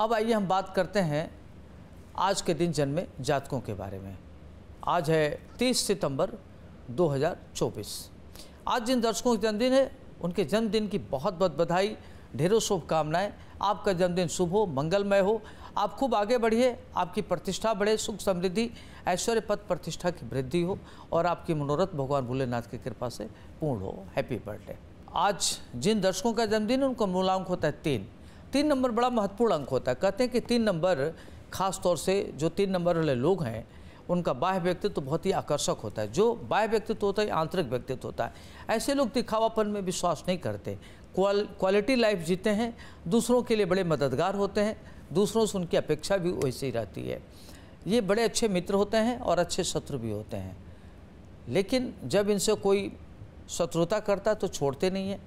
अब आइए हम बात करते हैं आज के दिन जन्मे जातकों के बारे में आज है 30 सितंबर 2024 आज जिन दर्शकों का जन्मदिन है उनके जन्मदिन की बहुत बहुत बधाई ढेरों शुभकामनाएं आपका जन्मदिन शुभ हो मंगलमय हो आप खूब आगे बढ़िए आपकी प्रतिष्ठा बढ़े सुख समृद्धि ऐश्वर्य पद प्रतिष्ठा की वृद्धि हो और आपकी मनोरथ भगवान भोलेनाथ की कृपा से पूर्ण हो हैप्पी बर्थडे आज जिन दर्शकों का जन्मदिन है उनका मूलांक होता है तीन तीन नंबर बड़ा महत्वपूर्ण अंक होता है कहते हैं कि तीन नंबर खास तौर से जो तीन नंबर वाले लोग हैं उनका बाह्य व्यक्तित्व तो बहुत ही आकर्षक होता है जो बाह्य व्यक्तित्व तो होता है आंतरिक व्यक्तित्व होता है ऐसे लोग दिखावापन में विश्वास नहीं करते क्वालिटी लाइफ जीते हैं दूसरों के लिए बड़े मददगार होते हैं दूसरों से उनकी अपेक्षा भी वैसे ही रहती है ये बड़े अच्छे मित्र होते हैं और अच्छे शत्रु भी होते हैं लेकिन जब इनसे कोई शत्रुता करता तो छोड़ते नहीं हैं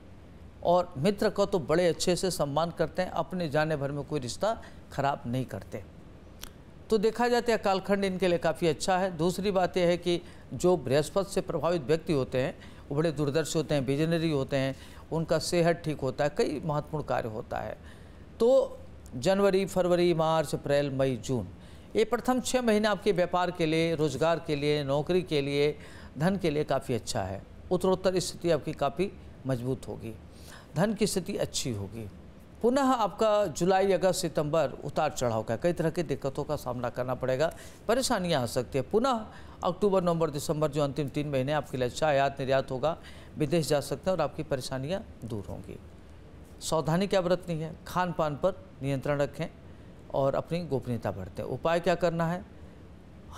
और मित्र का तो बड़े अच्छे से सम्मान करते हैं अपने जाने भर में कोई रिश्ता खराब नहीं करते तो देखा जाता तो है कालखंड इनके लिए काफ़ी अच्छा है दूसरी बात यह है कि जो बृहस्पति से प्रभावित व्यक्ति होते हैं वो बड़े दूरदर्शी होते हैं विजनरी होते हैं उनका सेहत ठीक होता है कई महत्वपूर्ण कार्य होता है तो जनवरी फरवरी मार्च अप्रैल मई जून ये प्रथम छः महीने आपके व्यापार के लिए रोजगार के लिए नौकरी के लिए धन के लिए काफ़ी अच्छा है उत्तरोत्तर स्थिति आपकी काफ़ी मजबूत होगी धन की स्थिति अच्छी होगी पुनः आपका जुलाई अगस्त सितंबर उतार चढ़ाव का कई तरह की दिक्कतों का सामना करना पड़ेगा परेशानियां आ सकती है पुनः अक्टूबर नवंबर दिसंबर जो अंतिम तीन महीने आपके लिए अच्छा आयात निर्यात होगा विदेश जा सकते हैं और आपकी परेशानियां दूर होंगी सावधानी क्या बरतनी है खान पान पर नियंत्रण रखें और अपनी गोपनीयता बढ़ते उपाय क्या करना है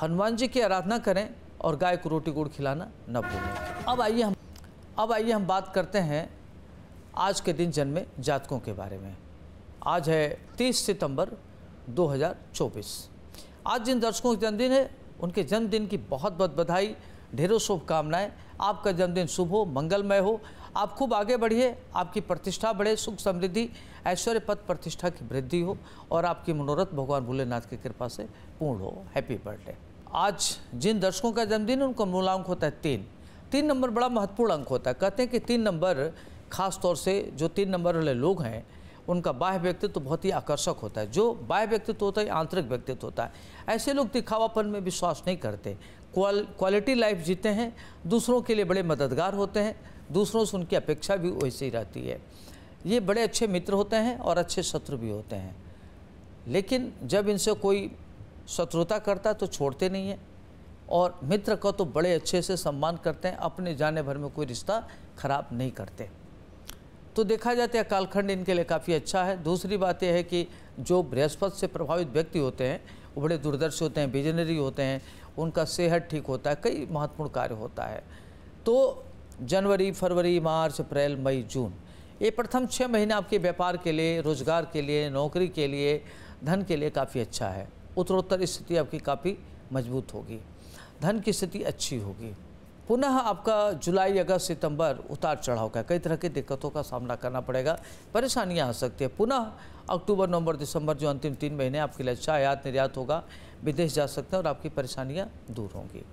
हनुमान जी की आराधना करें और गाय को रोटी गुड़ खिलाना न भूलें अब आइए हम अब आइए हम बात करते हैं आज के दिन जन्मे जातकों के बारे में आज है 30 सितंबर 2024 आज जिन दर्शकों का जन्मदिन है उनके जन्मदिन की बहुत बहुत बधाई ढेरों शुभकामनाएं आपका जन्मदिन शुभ हो मंगलमय हो आप खूब आगे बढ़िए आपकी प्रतिष्ठा बढ़े सुख समृद्धि ऐश्वर्य पद प्रतिष्ठा की वृद्धि हो और आपकी मनोरथ भगवान भोलेनाथ की कृपा से पूर्ण हो हैप्पी बर्थडे आज जिन दर्शकों का जन्मदिन उनका मूलांक होता है तीन तीन नंबर बड़ा महत्वपूर्ण अंक होता है कहते हैं कि तीन नंबर ख़ास तौर से जो तीन नंबर वाले लोग हैं उनका बाह्य व्यक्तित्व तो बहुत ही आकर्षक होता है जो बाह्य व्यक्तित्व तो होता है आंतरिक व्यक्तित्व होता है ऐसे लोग दिखावापन में विश्वास नहीं करते क्वालिटी लाइफ जीते हैं दूसरों के लिए बड़े मददगार होते हैं दूसरों से उनकी अपेक्षा भी वैसे ही रहती है ये बड़े अच्छे मित्र होते हैं और अच्छे शत्रु भी होते हैं लेकिन जब इनसे कोई शत्रुता करता है तो छोड़ते नहीं है और मित्र का तो बड़े अच्छे से सम्मान करते हैं अपने जाने भर में कोई रिश्ता खराब नहीं करते तो देखा जाता तो है कालखंड इनके लिए काफ़ी अच्छा है दूसरी बात यह है कि जो बृहस्पति से प्रभावित व्यक्ति होते हैं वो बड़े दूरदर्शी होते हैं विजनरी होते हैं उनका सेहत ठीक होता है कई महत्वपूर्ण कार्य होता है तो जनवरी फरवरी मार्च अप्रैल मई जून ये प्रथम छः महीने आपके व्यापार के लिए रोजगार के लिए नौकरी के लिए धन के लिए काफ़ी अच्छा है उत्तरोत्तर स्थिति आपकी काफ़ी मजबूत होगी धन की स्थिति अच्छी होगी पुनः आपका जुलाई अगस्त सितंबर उतार चढ़ाव का कई तरह की दिक्कतों का सामना करना पड़ेगा परेशानियां आ सकती है पुनः अक्टूबर नवंबर दिसंबर जो अंतिम तीन महीने आपके लिए अच्छा आयात निर्यात होगा विदेश जा सकते हैं और आपकी परेशानियाँ दूर होंगी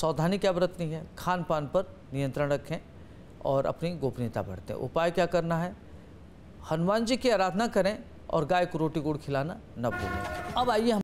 सावधानी क्या बरतनी है खान पान पर नियंत्रण रखें और अपनी गोपनीयता बढ़ते उपाय क्या करना है हनुमान जी की आराधना करें और गाय को रोटी गुड़ खिलाना न भूलें अब आइए